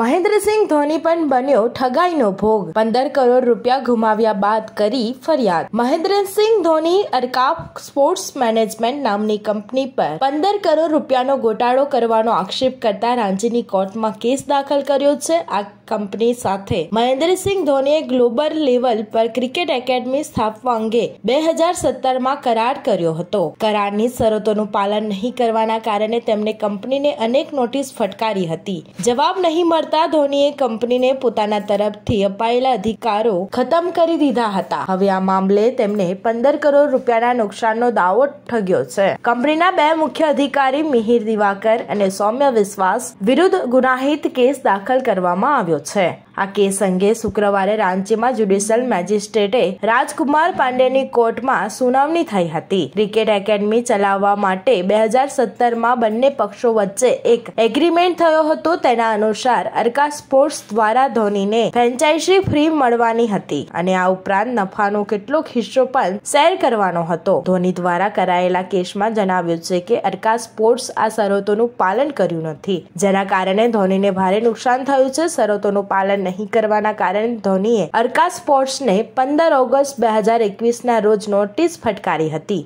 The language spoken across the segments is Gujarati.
મહેન્દ્રસિંહ ધોની પણ બન્યો ઠગાઈનો ભોગ પંદર કરોડ રૂપિયા ગુમાવ્યા બાદ કરી ફરિયાદ મહેન્દ્રસિંહ ધોની અરકાપ સ્પોર્ટ્સ મેનેજમેન્ટ નામની કંપની પર પંદર કરોડ રૂપિયાનો ગોટાળો કરવાનો આક્ષેપ કરતા રાંચીની કોર્ટમાં કેસ દાખલ કર્યો છે આ કંપની સાથે મહેન્દ્રસિંહ ધોનીએ ગ્લોબલ લેવલ પર ક્રિકેટ એકેડમી સ્થાપવા અંગે બે હજાર સત્તરમાં કરાર કર્યો હતો કરારની શરતોનું પાલન નહીં કરવાના કારણે તેમણે કંપનીને અનેક નોટિસ ફટકારી હતી જવાબ નહીં મળતા છતાં ધોનીએ કંપનીને પોતાના તરફથી અપાયેલા અધિકારો ખતમ કરી દીધા હતા હવે આ મામલે તેમને પંદર કરોડ રૂપિયાના નુકસાનનો દાવો ઠગ્યો છે કંપનીના બે મુખ્ય અધિકારી મિહિર દિવાકર અને સૌમ્ય વિશ્વાસ વિરુદ્ધ ગુનાહિત કેસ દાખલ કરવામાં આવ્યો છે આ કેસ અંગે શુક્રવારે રાંચીમાં જ્યુડિશિયલ મેજિસ્ટ્રેટે રાજકુમાર પાંડેની કોર્ટમાં સુનાવણી થઈ હતી ક્રિકેટ એકેડમી ચલાવવા માટે બે હજાર સત્તરમાં બંને પક્ષો વચ્ચે એક એગ્રીમેન્ટ થયો હતો તેના અનુસાર અરકા સ્પોર્ટ્સ દ્વારા ધોનીને ફ્રેન્ચાઇઝી ફ્રી મળવાની હતી અને આ ઉપરાંત નફાનો કેટલોક હિસ્સો પણ શેર કરવાનો હતો ધોની દ્વારા કરાયેલા કેસમાં જણાવ્યું છે કે અરકા સ્પોર્ટ્સ આ શરતોનું પાલન કર્યું નથી જેના કારણે ધોનીને ભારે નુકસાન થયું છે શરતોનું પાલન નહીં કરવાના કારણે ધોનીએ અર્કા સ્પોર્ટ્સને પંદર ઓગસ્ટ બે હજાર એકવીસના રોજ નોટિસ ફટકારી હતી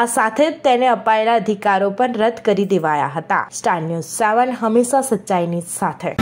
આ સાથે જ તેને અપાયેલા અધિકારો પણ રદ કરી દેવાયા હતા સ્ટાર ન્યૂઝ સેવન હંમેશા સચ્ચાઈની સાથે